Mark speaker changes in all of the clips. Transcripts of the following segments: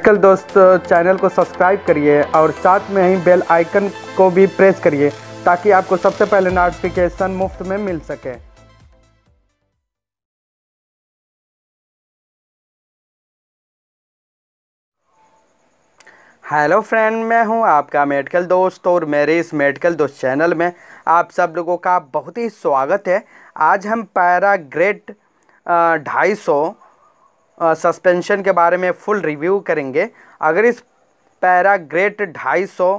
Speaker 1: medical दोस्त channel को subscribe करिए और साथ में ही बेल आइकन को भी प्रेस करिए ताकि आपको सबसे पहले नोटिफिकेशन मुफ्त में मिल सके हेलो फ्रेंड मैं हूं आपका मेडिकल दोस्त और मेरे इस मेडिकल दोस्त चैनल में आप सब लोगों का बहुत ही स्वागत है आज हम पैरा ग्रेड ढाई सौ सस्पेंशन के बारे में फुल रिव्यू करेंगे अगर इस ग्रेट ढाई सौ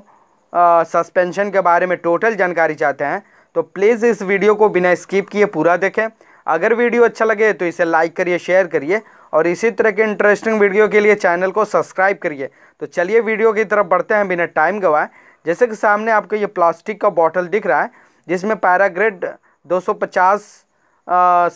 Speaker 1: सस्पेंशन के बारे में टोटल जानकारी चाहते हैं तो प्लीज़ इस वीडियो को बिना स्किप किए पूरा देखें अगर वीडियो अच्छा लगे तो इसे लाइक करिए शेयर करिए और इसी तरह के इंटरेस्टिंग वीडियो के लिए चैनल को सब्सक्राइब करिए तो चलिए वीडियो की तरफ बढ़ते हैं बिना टाइम गवाए जैसे कि सामने आपको ये प्लास्टिक का बॉटल दिख रहा है जिसमें पैराग्रेड पचास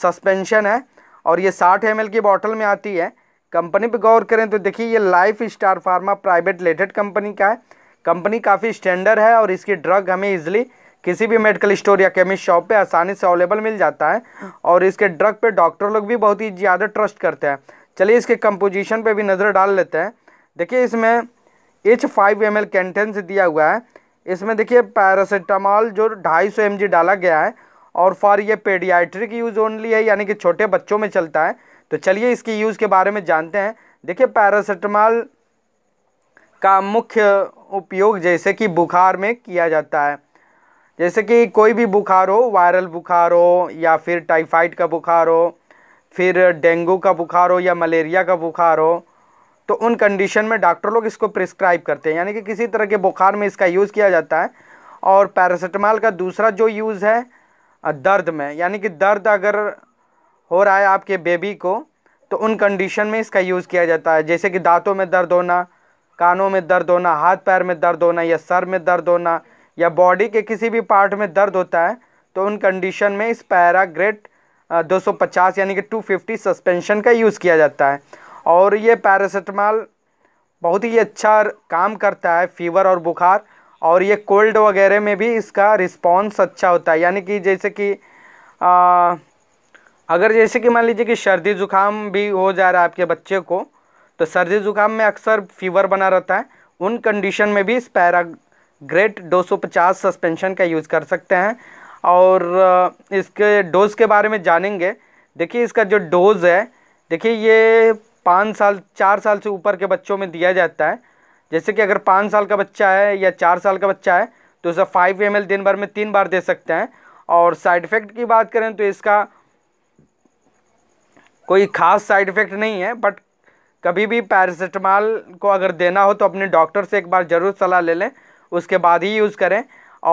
Speaker 1: सस्पेंशन है और ये साठ एम की बॉटल में आती है कंपनी पे गौर करें तो देखिए ये life star pharma private limited company का है कंपनी काफ़ी स्टैंडर्ड है और इसकी ड्रग हमें इजिली किसी भी मेडिकल स्टोर या केमिस्ट शॉप पे आसानी से अवेलेबल मिल जाता है और इसके ड्रग पे डॉक्टर लोग भी बहुत ही ज़्यादा ट्रस्ट करते हैं चलिए इसके कंपोजिशन पे भी नज़र डाल लेते हैं देखिए इसमें एच फाइव एम एल दिया हुआ है इसमें देखिए पैरासीटामॉल जो ढाई सौ डाला गया है और फॉर ये पेडियाट्रिक यूज़ ओनली है यानी कि छोटे बच्चों में चलता है तो चलिए इसकी यूज़ के बारे में जानते हैं देखिए पैरासीटामॉल का मुख्य उपयोग जैसे कि बुखार में किया जाता है जैसे कि कोई भी बुखार हो वायरल बुखार हो या फिर टाइफाइड का बुखार हो फिर डेंगू का बुखार हो या मलेरिया का बुखार हो तो उन कंडीशन में डॉक्टर लोग इसको प्रिस्क्राइब करते हैं यानी कि किसी तरह के बुखार में इसका यूज़ किया जाता है और पैरासीटामॉल का दूसरा जो यूज़ है दर्द में यानी कि दर्द अगर हो रहा है आपके बेबी को तो उन कंडीशन में इसका यूज़ किया जाता है जैसे कि दांतों में दर्द होना कानों में दर्द होना हाथ पैर में दर्द होना या सर में दर्द होना या बॉडी के किसी भी पार्ट में दर्द होता है तो उन कंडीशन में इस पैराग्रेट 250 यानी कि 250 सस्पेंशन का यूज़ किया जाता है और ये पैरासीटामॉल बहुत ही अच्छा काम करता है फीवर और बुखार और ये कोल्ड वगैरह में भी इसका रिस्पॉन्स अच्छा होता है यानी कि जैसे कि आ, अगर जैसे कि मान लीजिए कि सर्दी ज़ुकाम भी हो जा रहा है आपके बच्चे को तो सर्दी ज़ुकाम में अक्सर फीवर बना रहता है उन कंडीशन में भी इस पैराग्रेट दो सस्पेंशन का यूज़ कर सकते हैं और इसके डोज़ के बारे में जानेंगे देखिए इसका जो डोज़ है देखिए ये पाँच साल चार साल से ऊपर के बच्चों में दिया जाता है जैसे कि अगर पाँच साल का बच्चा है या चार साल का बच्चा है तो उसे फाइव एम दिन भर में तीन बार दे सकते हैं और साइड इफ़ेक्ट की बात करें तो इसका कोई ख़ास साइड इफ़ेक्ट नहीं है बट कभी भी पैरासीटामॉल को अगर देना हो तो अपने डॉक्टर से एक बार ज़रूर सलाह ले लें उसके बाद ही यूज़ करें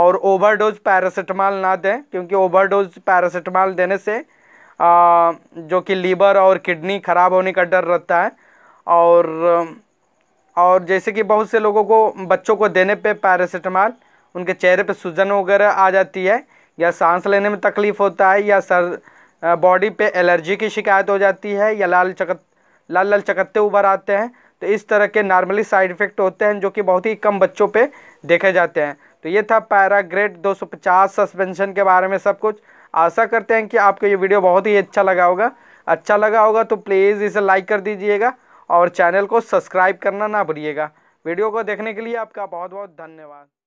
Speaker 1: और ओवरडोज पैरासीटामॉल ना दें क्योंकि ओवरडोज पैरासीटामॉल देने से आ, जो कि लीवर और किडनी ख़राब होने का डर रहता है और और जैसे कि बहुत से लोगों को बच्चों को देने पे पैरासीटामॉल उनके चेहरे पे सूजन वगैरह आ जाती है या सांस लेने में तकलीफ़ होता है या सर बॉडी पे एलर्जी की शिकायत हो जाती है या लाल चकत लाल लाल चकत्ते उभर आते हैं तो इस तरह के नॉर्मली साइड इफ़ेक्ट होते हैं जो कि बहुत ही कम बच्चों पे देखे जाते हैं तो ये था पैराग्रेड 250 सस्पेंशन के बारे में सब कुछ आशा करते हैं कि आपको ये वीडियो बहुत ही अच्छा लगा होगा अच्छा लगा होगा तो प्लीज़ इसे लाइक कर दीजिएगा और चैनल को सब्सक्राइब करना ना भूलिएगा वीडियो को देखने के लिए आपका बहुत बहुत धन्यवाद